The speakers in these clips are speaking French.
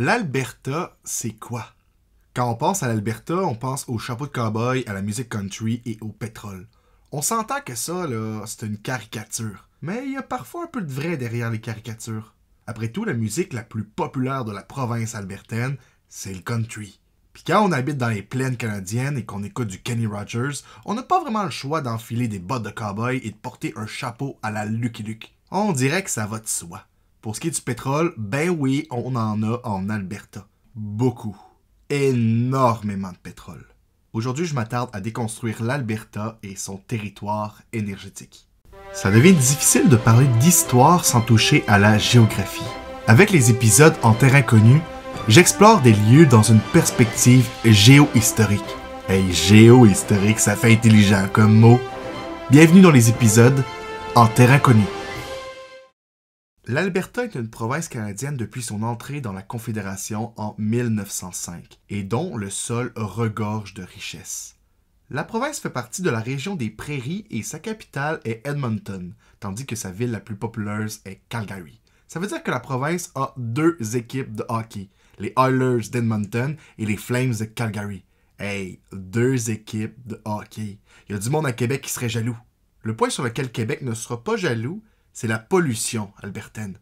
l'Alberta, c'est quoi? Quand on pense à l'Alberta, on pense au chapeau de cowboy, à la musique country et au pétrole. On s'entend que ça, là, c'est une caricature. Mais il y a parfois un peu de vrai derrière les caricatures. Après tout, la musique la plus populaire de la province albertaine, c'est le country. Puis quand on habite dans les plaines canadiennes et qu'on écoute du Kenny Rogers, on n'a pas vraiment le choix d'enfiler des bottes de cowboy et de porter un chapeau à la Lucky Luke. On dirait que ça va de soi. Pour ce qui est du pétrole, ben oui, on en a en Alberta. Beaucoup. Énormément de pétrole. Aujourd'hui, je m'attarde à déconstruire l'Alberta et son territoire énergétique. Ça devient difficile de parler d'histoire sans toucher à la géographie. Avec les épisodes en terrain connu, j'explore des lieux dans une perspective géohistorique. Hey, géohistorique, ça fait intelligent comme mot. Bienvenue dans les épisodes en terrain connu. L'Alberta est une province canadienne depuis son entrée dans la Confédération en 1905 et dont le sol regorge de richesses. La province fait partie de la région des Prairies et sa capitale est Edmonton, tandis que sa ville la plus populaire est Calgary. Ça veut dire que la province a deux équipes de hockey, les Oilers d'Edmonton et les Flames de Calgary. Hey, deux équipes de hockey. Il y a du monde à Québec qui serait jaloux. Le point sur lequel Québec ne sera pas jaloux, c'est la pollution albertaine.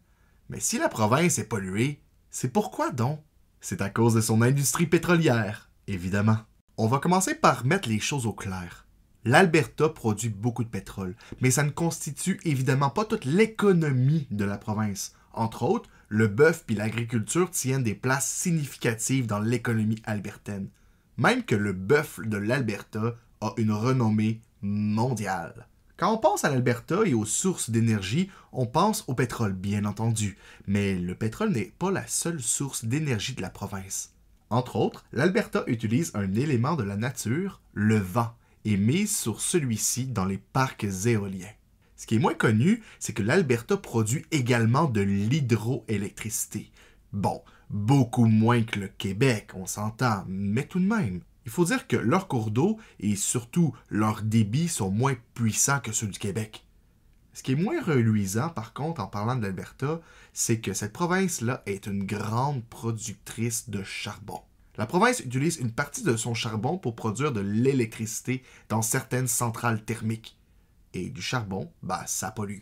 Mais si la province est polluée, c'est pourquoi donc? C'est à cause de son industrie pétrolière, évidemment. On va commencer par mettre les choses au clair. L'Alberta produit beaucoup de pétrole, mais ça ne constitue évidemment pas toute l'économie de la province. Entre autres, le bœuf et l'agriculture tiennent des places significatives dans l'économie albertaine. Même que le bœuf de l'Alberta a une renommée mondiale. Quand on pense à l'Alberta et aux sources d'énergie, on pense au pétrole, bien entendu, mais le pétrole n'est pas la seule source d'énergie de la province. Entre autres, l'Alberta utilise un élément de la nature, le vent, et mise sur celui-ci dans les parcs éoliens. Ce qui est moins connu, c'est que l'Alberta produit également de l'hydroélectricité. Bon, beaucoup moins que le Québec, on s'entend, mais tout de même. Il faut dire que leurs cours d'eau et surtout leurs débits sont moins puissants que ceux du Québec. Ce qui est moins reluisant, par contre, en parlant de l'Alberta, c'est que cette province-là est une grande productrice de charbon. La province utilise une partie de son charbon pour produire de l'électricité dans certaines centrales thermiques. Et du charbon, bah, ça pollue.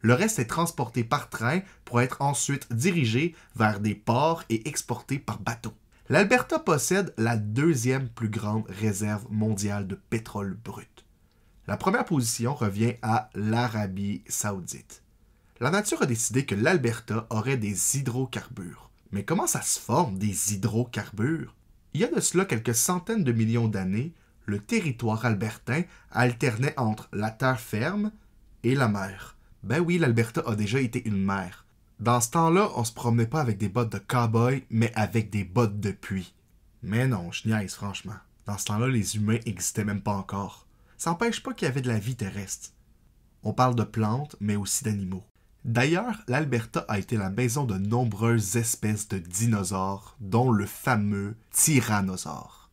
Le reste est transporté par train pour être ensuite dirigé vers des ports et exporté par bateau l'Alberta possède la deuxième plus grande réserve mondiale de pétrole brut. La première position revient à l'Arabie saoudite. La nature a décidé que l'Alberta aurait des hydrocarbures. Mais comment ça se forme des hydrocarbures Il y a de cela quelques centaines de millions d'années, le territoire albertain alternait entre la terre ferme et la mer. Ben oui, l'Alberta a déjà été une mer. Dans ce temps-là, on se promenait pas avec des bottes de cow mais avec des bottes de puits. Mais non, je niaise franchement. Dans ce temps-là, les humains n'existaient même pas encore. Ça n'empêche pas qu'il y avait de la vie terrestre. On parle de plantes, mais aussi d'animaux. D'ailleurs, l'Alberta a été la maison de nombreuses espèces de dinosaures, dont le fameux tyrannosaure.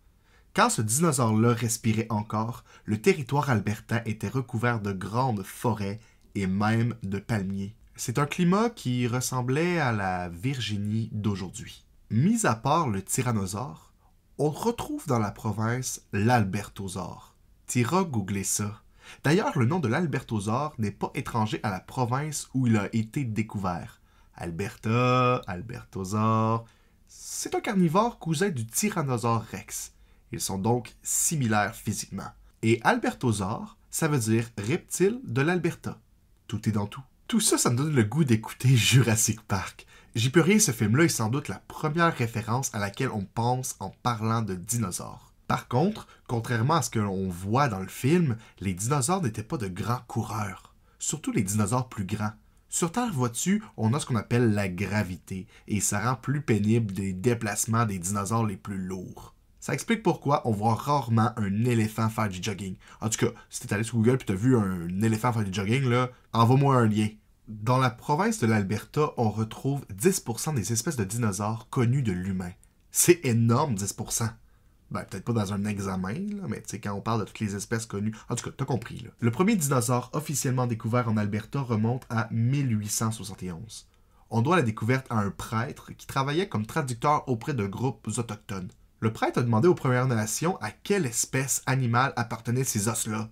Quand ce dinosaure-là respirait encore, le territoire albertain était recouvert de grandes forêts et même de palmiers. C'est un climat qui ressemblait à la Virginie d'aujourd'hui. Mis à part le tyrannosaure, on retrouve dans la province l'albertosaure. Tira ça. D'ailleurs, le nom de l'albertosaure n'est pas étranger à la province où il a été découvert. Alberta, albertosaure. C'est un carnivore cousin du tyrannosaure rex. Ils sont donc similaires physiquement. Et albertosaure, ça veut dire reptile de l'Alberta. Tout est dans tout. Tout ça, ça me donne le goût d'écouter Jurassic Park. J'y peux rien, ce film-là est sans doute la première référence à laquelle on pense en parlant de dinosaures. Par contre, contrairement à ce que l'on voit dans le film, les dinosaures n'étaient pas de grands coureurs, surtout les dinosaures plus grands. Sur Terre, vois-tu, on a ce qu'on appelle la gravité, et ça rend plus pénible les déplacements des dinosaures les plus lourds. Ça explique pourquoi on voit rarement un éléphant faire du jogging. En tout cas, si t'es allé sur Google et t'as vu un éléphant faire du jogging, là, envoie-moi un lien. Dans la province de l'Alberta, on retrouve 10% des espèces de dinosaures connues de l'humain. C'est énorme, 10%. Ben, peut-être pas dans un examen, mais tu quand on parle de toutes les espèces connues. En tout cas, t'as compris, Le premier dinosaure officiellement découvert en Alberta remonte à 1871. On doit la découverte à un prêtre qui travaillait comme traducteur auprès de groupes autochtones. Le prêtre a demandé aux Premières Nations à quelle espèce animale appartenaient ces os-là.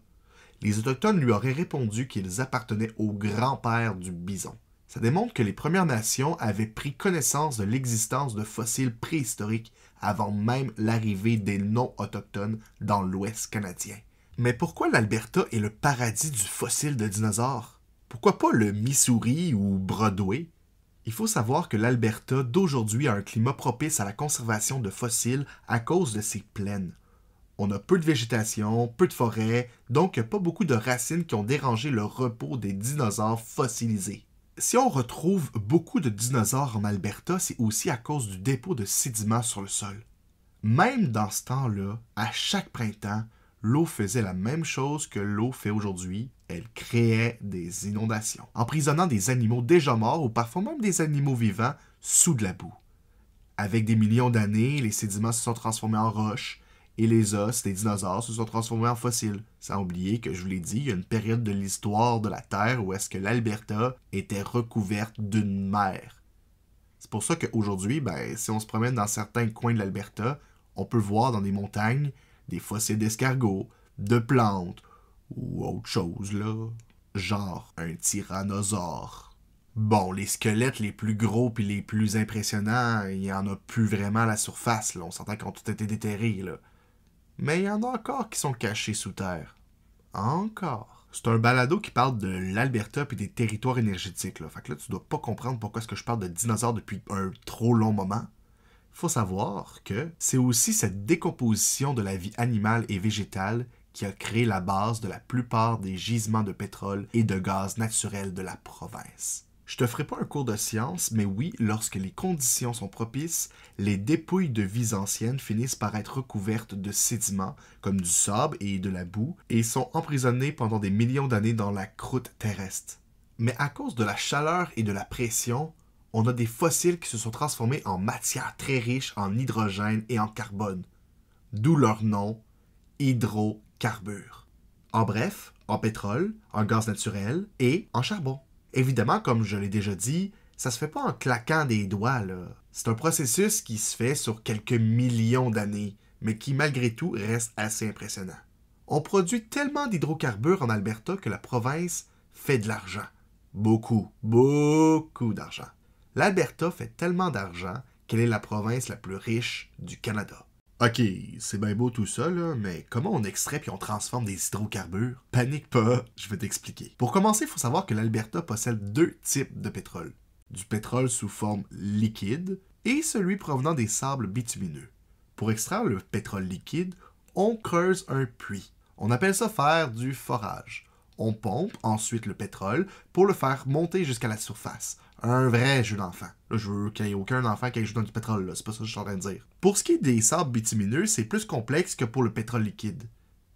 Les Autochtones lui auraient répondu qu'ils appartenaient au grand-père du bison. Ça démontre que les Premières Nations avaient pris connaissance de l'existence de fossiles préhistoriques avant même l'arrivée des non-autochtones dans l'Ouest canadien. Mais pourquoi l'Alberta est le paradis du fossile de dinosaures? Pourquoi pas le Missouri ou Broadway? Il faut savoir que l'Alberta d'aujourd'hui a un climat propice à la conservation de fossiles à cause de ses plaines. On a peu de végétation, peu de forêts, donc pas beaucoup de racines qui ont dérangé le repos des dinosaures fossilisés. Si on retrouve beaucoup de dinosaures en Alberta, c'est aussi à cause du dépôt de sédiments sur le sol. Même dans ce temps-là, à chaque printemps, l'eau faisait la même chose que l'eau fait aujourd'hui, elle créait des inondations, emprisonnant des animaux déjà morts ou parfois même des animaux vivants sous de la boue. Avec des millions d'années, les sédiments se sont transformés en roches et les os des dinosaures se sont transformés en fossiles. Sans oublier que, je vous l'ai dit, il y a une période de l'histoire de la Terre où est-ce que l'Alberta était recouverte d'une mer. C'est pour ça qu'aujourd'hui, ben, si on se promène dans certains coins de l'Alberta, on peut voir dans des montagnes des fossiles d'escargots, de plantes ou autre chose, là. Genre un tyrannosaure. Bon, les squelettes les plus gros puis les plus impressionnants, il y en a plus vraiment à la surface, là. On s'entend qu'ils ont tout été déterrés, là. Mais il y en a encore qui sont cachés sous terre. Encore. C'est un balado qui parle de l'Alberta puis des territoires énergétiques, là. Fait que là, tu dois pas comprendre pourquoi est-ce que je parle de dinosaures depuis un trop long moment faut savoir que c'est aussi cette décomposition de la vie animale et végétale qui a créé la base de la plupart des gisements de pétrole et de gaz naturel de la province. Je te ferai pas un cours de science, mais oui, lorsque les conditions sont propices, les dépouilles de vies anciennes finissent par être recouvertes de sédiments, comme du sable et de la boue, et sont emprisonnées pendant des millions d'années dans la croûte terrestre. Mais à cause de la chaleur et de la pression, on a des fossiles qui se sont transformés en matières très riches en hydrogène et en carbone. D'où leur nom, hydro en bref, en pétrole, en gaz naturel et en charbon. Évidemment, comme je l'ai déjà dit, ça se fait pas en claquant des doigts, là. C'est un processus qui se fait sur quelques millions d'années, mais qui malgré tout reste assez impressionnant. On produit tellement d'hydrocarbures en Alberta que la province fait de l'argent. Beaucoup, beaucoup d'argent. L'Alberta fait tellement d'argent qu'elle est la province la plus riche du Canada. OK, c'est bien beau tout ça, mais comment on extrait puis on transforme des hydrocarbures? Panique pas, je vais t'expliquer. Pour commencer, il faut savoir que l'Alberta possède deux types de pétrole. Du pétrole sous forme liquide et celui provenant des sables bitumineux. Pour extraire le pétrole liquide, on creuse un puits. On appelle ça faire du forage. On pompe ensuite le pétrole pour le faire monter jusqu'à la surface, un vrai jeu d'enfant. Là, je veux qu'il n'y ait aucun enfant qui joue dans du pétrole, là. C'est pas ça que je suis en train de dire. Pour ce qui est des sables bitumineux, c'est plus complexe que pour le pétrole liquide.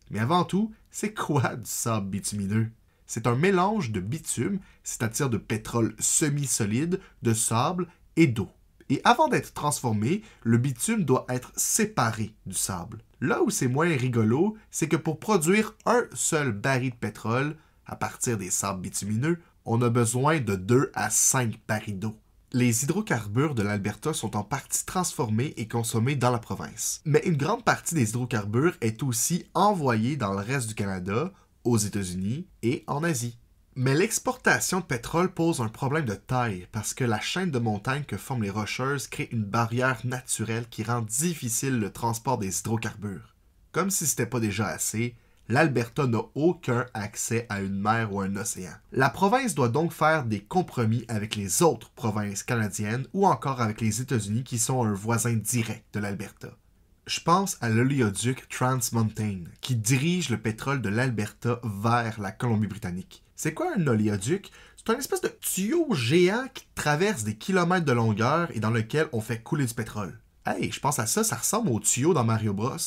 Mais avant tout, c'est quoi du sable bitumineux? C'est un mélange de bitume, c'est-à-dire de pétrole semi-solide, de sable et d'eau. Et avant d'être transformé, le bitume doit être séparé du sable. Là où c'est moins rigolo, c'est que pour produire un seul baril de pétrole, à partir des sables bitumineux, on a besoin de 2 à 5 barils d'eau. Les hydrocarbures de l'Alberta sont en partie transformés et consommés dans la province. Mais une grande partie des hydrocarbures est aussi envoyée dans le reste du Canada, aux États-Unis et en Asie. Mais l'exportation de pétrole pose un problème de taille parce que la chaîne de montagnes que forment les Rocheuses crée une barrière naturelle qui rend difficile le transport des hydrocarbures. Comme si c'était pas déjà assez, l'Alberta n'a aucun accès à une mer ou un océan. La province doit donc faire des compromis avec les autres provinces canadiennes ou encore avec les États-Unis qui sont un voisin direct de l'Alberta. Je pense à l'oléoduc Trans qui dirige le pétrole de l'Alberta vers la Colombie-Britannique. C'est quoi un oléoduc C'est un espèce de tuyau géant qui traverse des kilomètres de longueur et dans lequel on fait couler du pétrole. Hey, je pense à ça, ça ressemble au tuyau dans Mario Bros.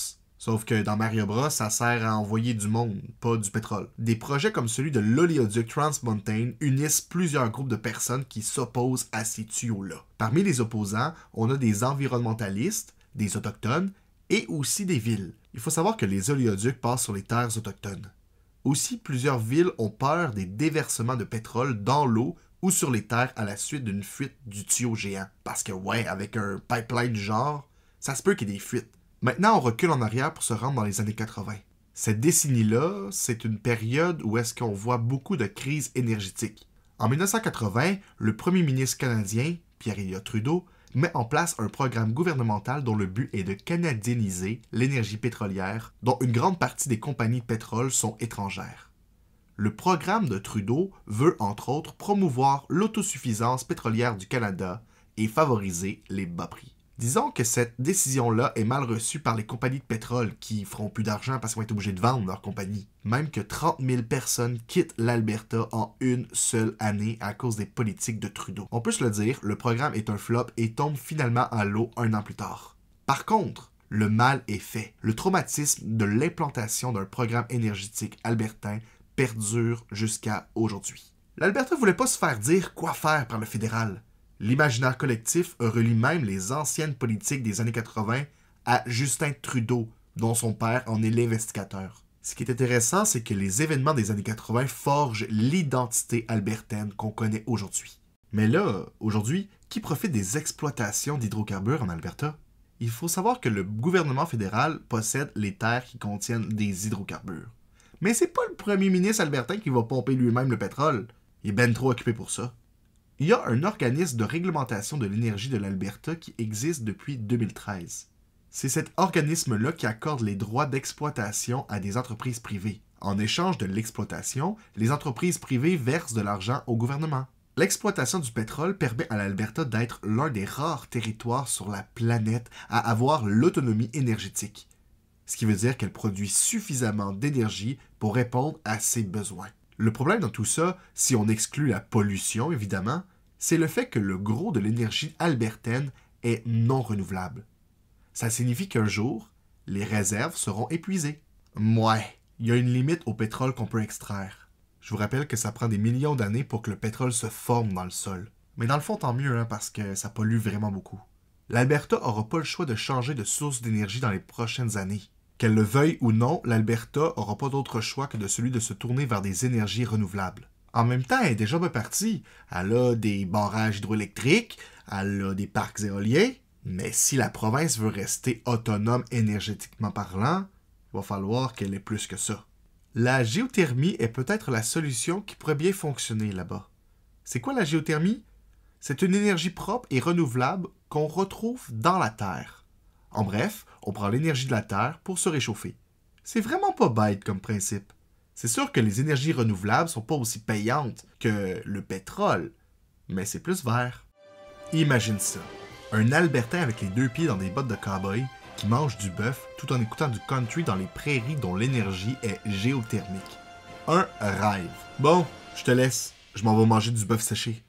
Sauf que dans Mario Bros, ça sert à envoyer du monde, pas du pétrole. Des projets comme celui de l'oléoduc Transmountain unissent plusieurs groupes de personnes qui s'opposent à ces tuyaux-là. Parmi les opposants, on a des environnementalistes, des autochtones et aussi des villes. Il faut savoir que les oléoducs passent sur les terres autochtones. Aussi, plusieurs villes ont peur des déversements de pétrole dans l'eau ou sur les terres à la suite d'une fuite du tuyau géant. Parce que ouais, avec un pipeline du genre, ça se peut qu'il y ait des fuites. Maintenant, on recule en arrière pour se rendre dans les années 80. Cette décennie-là, c'est une période où est-ce qu'on voit beaucoup de crises énergétiques. En 1980, le premier ministre canadien, Pierre-Éliott Trudeau, met en place un programme gouvernemental dont le but est de canadieniser l'énergie pétrolière, dont une grande partie des compagnies de pétrole sont étrangères. Le programme de Trudeau veut entre autres promouvoir l'autosuffisance pétrolière du Canada et favoriser les bas prix. Disons que cette décision-là est mal reçue par les compagnies de pétrole qui feront plus d'argent parce qu'on est obligé de vendre leur compagnie. Même que 30 000 personnes quittent l'Alberta en une seule année à cause des politiques de Trudeau. On peut se le dire, le programme est un flop et tombe finalement à l'eau un an plus tard. Par contre, le mal est fait. Le traumatisme de l'implantation d'un programme énergétique albertain perdure jusqu'à aujourd'hui. L'Alberta voulait pas se faire dire quoi faire par le fédéral. L'imaginaire collectif relie même les anciennes politiques des années 80 à Justin Trudeau, dont son père en est l'investigateur. Ce qui est intéressant, c'est que les événements des années 80 forgent l'identité albertaine qu'on connaît aujourd'hui. Mais là, aujourd'hui, qui profite des exploitations d'hydrocarbures en Alberta Il faut savoir que le gouvernement fédéral possède les terres qui contiennent des hydrocarbures. Mais c'est pas le premier ministre albertain qui va pomper lui-même le pétrole. Il est ben trop occupé pour ça il y a un organisme de réglementation de l'énergie de l'Alberta qui existe depuis 2013. C'est cet organisme-là qui accorde les droits d'exploitation à des entreprises privées. En échange de l'exploitation, les entreprises privées versent de l'argent au gouvernement. L'exploitation du pétrole permet à l'Alberta d'être l'un des rares territoires sur la planète à avoir l'autonomie énergétique, ce qui veut dire qu'elle produit suffisamment d'énergie pour répondre à ses besoins. Le problème dans tout ça, si on exclut la pollution évidemment, c'est le fait que le gros de l'énergie albertaine est non renouvelable. Ça signifie qu'un jour, les réserves seront épuisées. Mouais, il y a une limite au pétrole qu'on peut extraire. Je vous rappelle que ça prend des millions d'années pour que le pétrole se forme dans le sol. Mais dans le fond, tant mieux, hein, parce que ça pollue vraiment beaucoup. L'Alberta n'aura pas le choix de changer de source d'énergie dans les prochaines années. Qu'elle le veuille ou non, l'Alberta n'aura pas d'autre choix que de celui de se tourner vers des énergies renouvelables. En même temps, elle est déjà repartie. partie. Elle a des barrages hydroélectriques, elle a des parcs éoliens, mais si la province veut rester autonome énergétiquement parlant, il va falloir qu'elle ait plus que ça. La géothermie est peut-être la solution qui pourrait bien fonctionner là-bas. C'est quoi la géothermie? C'est une énergie propre et renouvelable qu'on retrouve dans la Terre. En bref, on prend l'énergie de la Terre pour se réchauffer. C'est vraiment pas bête comme principe. C'est sûr que les énergies renouvelables sont pas aussi payantes que le pétrole, mais c'est plus vert. Imagine ça. Un Albertain avec les deux pieds dans des bottes de cowboy qui mange du bœuf tout en écoutant du country dans les prairies dont l'énergie est géothermique. Un rêve. Bon, je te laisse. Je m'en vais manger du bœuf séché.